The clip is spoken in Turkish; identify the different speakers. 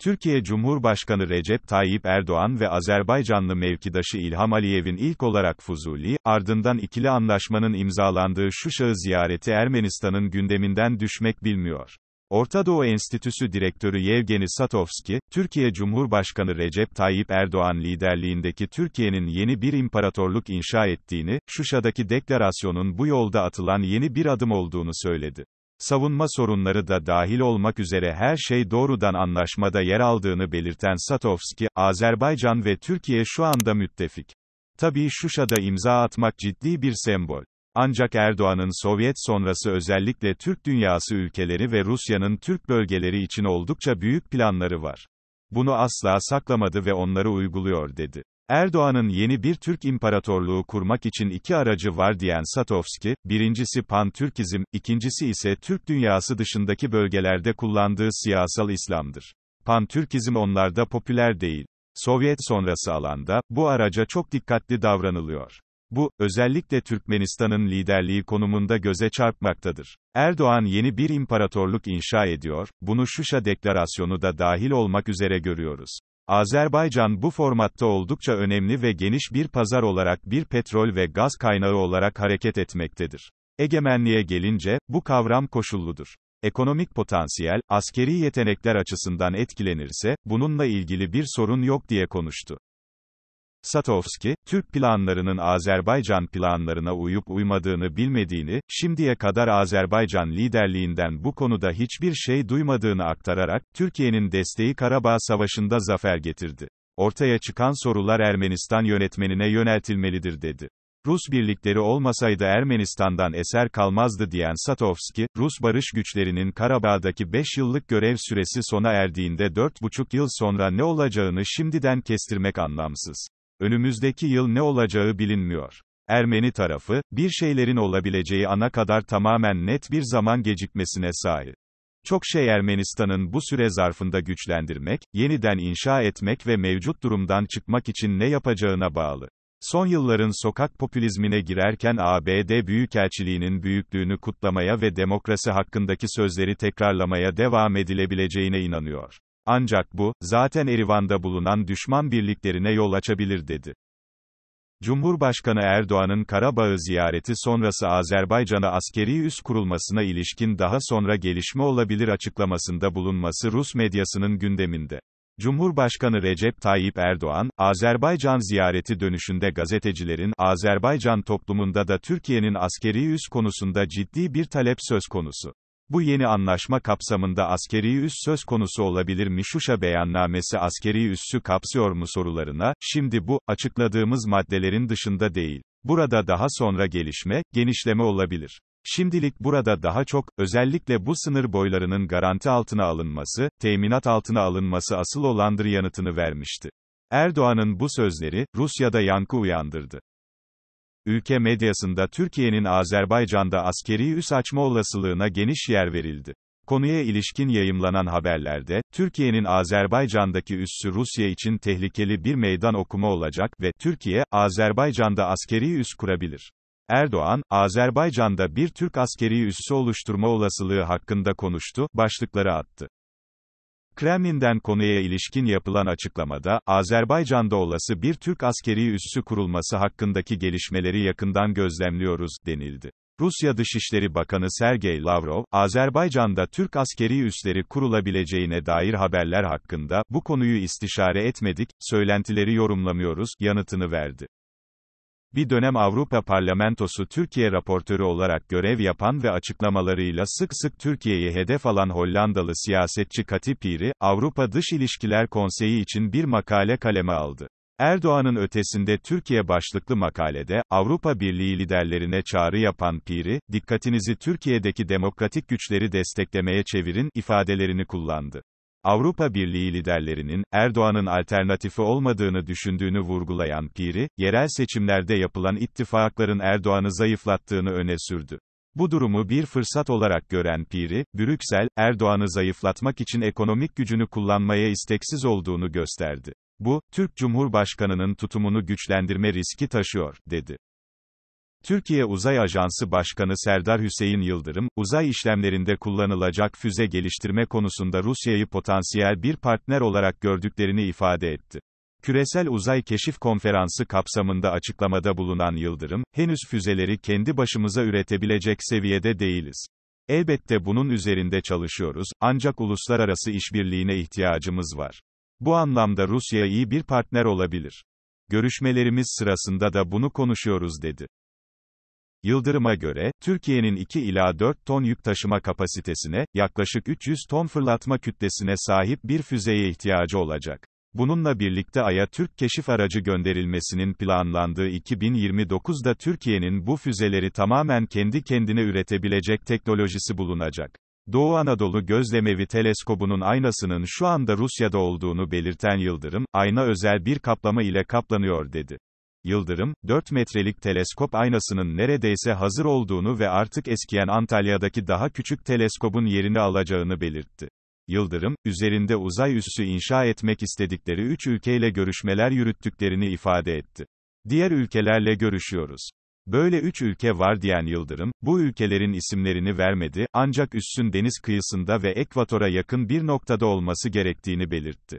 Speaker 1: Türkiye Cumhurbaşkanı Recep Tayyip Erdoğan ve Azerbaycanlı mevkidaşı İlham Aliyev'in ilk olarak Fuzuli, ardından ikili anlaşmanın imzalandığı Şuşa ziyareti Ermenistan'ın gündeminden düşmek bilmiyor. Orta Doğu Enstitüsü Direktörü Yevgeni Satovski, Türkiye Cumhurbaşkanı Recep Tayyip Erdoğan liderliğindeki Türkiye'nin yeni bir imparatorluk inşa ettiğini, Şuşa'daki deklarasyonun bu yolda atılan yeni bir adım olduğunu söyledi savunma sorunları da dahil olmak üzere her şey doğrudan anlaşmada yer aldığını belirten Satovski, Azerbaycan ve Türkiye şu anda müttefik. Tabii Şuşa'da imza atmak ciddi bir sembol. Ancak Erdoğan'ın Sovyet sonrası özellikle Türk dünyası ülkeleri ve Rusya'nın Türk bölgeleri için oldukça büyük planları var. Bunu asla saklamadı ve onları uyguluyor dedi. Erdoğan'ın yeni bir Türk imparatorluğu kurmak için iki aracı var diyen Satovski, birincisi pan-Türkizm, ikincisi ise Türk dünyası dışındaki bölgelerde kullandığı siyasal İslam'dır. Pan-Türkizm onlarda popüler değil. Sovyet sonrası alanda, bu araca çok dikkatli davranılıyor. Bu, özellikle Türkmenistan'ın liderliği konumunda göze çarpmaktadır. Erdoğan yeni bir imparatorluk inşa ediyor, bunu Şuşa Deklarasyonu da dahil olmak üzere görüyoruz. Azerbaycan bu formatta oldukça önemli ve geniş bir pazar olarak bir petrol ve gaz kaynağı olarak hareket etmektedir. Egemenliğe gelince, bu kavram koşulludur. Ekonomik potansiyel, askeri yetenekler açısından etkilenirse, bununla ilgili bir sorun yok diye konuştu. Satovski, Türk planlarının Azerbaycan planlarına uyup uymadığını bilmediğini, şimdiye kadar Azerbaycan liderliğinden bu konuda hiçbir şey duymadığını aktararak, Türkiye'nin desteği Karabağ Savaşı'nda zafer getirdi. Ortaya çıkan sorular Ermenistan yönetmenine yöneltilmelidir dedi. Rus birlikleri olmasaydı Ermenistan'dan eser kalmazdı diyen Satovski, Rus barış güçlerinin Karabağ'daki 5 yıllık görev süresi sona erdiğinde 4,5 yıl sonra ne olacağını şimdiden kestirmek anlamsız. Önümüzdeki yıl ne olacağı bilinmiyor. Ermeni tarafı, bir şeylerin olabileceği ana kadar tamamen net bir zaman gecikmesine sahip. Çok şey Ermenistan'ın bu süre zarfında güçlendirmek, yeniden inşa etmek ve mevcut durumdan çıkmak için ne yapacağına bağlı. Son yılların sokak popülizmine girerken ABD Büyükelçiliğinin büyüklüğünü kutlamaya ve demokrasi hakkındaki sözleri tekrarlamaya devam edilebileceğine inanıyor. Ancak bu, zaten Erivan'da bulunan düşman birliklerine yol açabilir dedi. Cumhurbaşkanı Erdoğan'ın Karabağ'ı ziyareti sonrası Azerbaycan'a askeri üs kurulmasına ilişkin daha sonra gelişme olabilir açıklamasında bulunması Rus medyasının gündeminde. Cumhurbaşkanı Recep Tayyip Erdoğan, Azerbaycan ziyareti dönüşünde gazetecilerin, Azerbaycan toplumunda da Türkiye'nin askeri üs konusunda ciddi bir talep söz konusu. Bu yeni anlaşma kapsamında askeri üs söz konusu olabilir mi? Şuşa beyannamesi askeri üssü kapsıyor mu sorularına, şimdi bu, açıkladığımız maddelerin dışında değil. Burada daha sonra gelişme, genişleme olabilir. Şimdilik burada daha çok, özellikle bu sınır boylarının garanti altına alınması, teminat altına alınması asıl olandır yanıtını vermişti. Erdoğan'ın bu sözleri, Rusya'da yankı uyandırdı ülke medyasında Türkiye'nin Azerbaycan'da askeri üs açma olasılığına geniş yer verildi. Konuya ilişkin yayımlanan haberlerde, Türkiye'nin Azerbaycan'daki üssü Rusya için tehlikeli bir meydan okuma olacak ve Türkiye, Azerbaycan'da askeri üs kurabilir. Erdoğan, Azerbaycan'da bir Türk askeri üssü oluşturma olasılığı hakkında konuştu, başlıkları attı. Kremlin'den konuya ilişkin yapılan açıklamada, Azerbaycan'da olası bir Türk askeri üssü kurulması hakkındaki gelişmeleri yakından gözlemliyoruz, denildi. Rusya Dışişleri Bakanı Sergey Lavrov, Azerbaycan'da Türk askeri üsleri kurulabileceğine dair haberler hakkında, bu konuyu istişare etmedik, söylentileri yorumlamıyoruz, yanıtını verdi bir dönem Avrupa Parlamentosu Türkiye raportörü olarak görev yapan ve açıklamalarıyla sık sık Türkiye'yi hedef alan Hollandalı siyasetçi Kati Piri, Avrupa Dış İlişkiler Konseyi için bir makale kaleme aldı. Erdoğan'ın ötesinde Türkiye başlıklı makalede, Avrupa Birliği liderlerine çağrı yapan Piri, dikkatinizi Türkiye'deki demokratik güçleri desteklemeye çevirin ifadelerini kullandı. Avrupa Birliği liderlerinin Erdoğan'ın alternatifi olmadığını düşündüğünü vurgulayan Piri, yerel seçimlerde yapılan ittifakların Erdoğan'ı zayıflattığını öne sürdü. Bu durumu bir fırsat olarak gören Piri, Brüksel, Erdoğan'ı zayıflatmak için ekonomik gücünü kullanmaya isteksiz olduğunu gösterdi. Bu, Türk Cumhurbaşkanı'nın tutumunu güçlendirme riski taşıyor, dedi. Türkiye Uzay Ajansı Başkanı Serdar Hüseyin Yıldırım, uzay işlemlerinde kullanılacak füze geliştirme konusunda Rusya'yı potansiyel bir partner olarak gördüklerini ifade etti. Küresel Uzay Keşif Konferansı kapsamında açıklamada bulunan Yıldırım, henüz füzeleri kendi başımıza üretebilecek seviyede değiliz. Elbette bunun üzerinde çalışıyoruz, ancak uluslararası işbirliğine ihtiyacımız var. Bu anlamda Rusya iyi bir partner olabilir. Görüşmelerimiz sırasında da bunu konuşuyoruz dedi. Yıldırım'a göre, Türkiye'nin 2 ila 4 ton yük taşıma kapasitesine, yaklaşık 300 ton fırlatma kütlesine sahip bir füzeye ihtiyacı olacak. Bununla birlikte Ay'a Türk keşif aracı gönderilmesinin planlandığı 2029'da Türkiye'nin bu füzeleri tamamen kendi kendine üretebilecek teknolojisi bulunacak. Doğu Anadolu Gözlemevi Teleskobu'nun aynasının şu anda Rusya'da olduğunu belirten Yıldırım, ayna özel bir kaplama ile kaplanıyor dedi. Yıldırım, 4 metrelik teleskop aynasının neredeyse hazır olduğunu ve artık eskiyen Antalya'daki daha küçük teleskobun yerini alacağını belirtti. Yıldırım, üzerinde uzay üssü inşa etmek istedikleri 3 ülkeyle görüşmeler yürüttüklerini ifade etti. Diğer ülkelerle görüşüyoruz. Böyle üç ülke var diyen Yıldırım, bu ülkelerin isimlerini vermedi, ancak üssün deniz kıyısında ve ekvatora yakın bir noktada olması gerektiğini belirtti.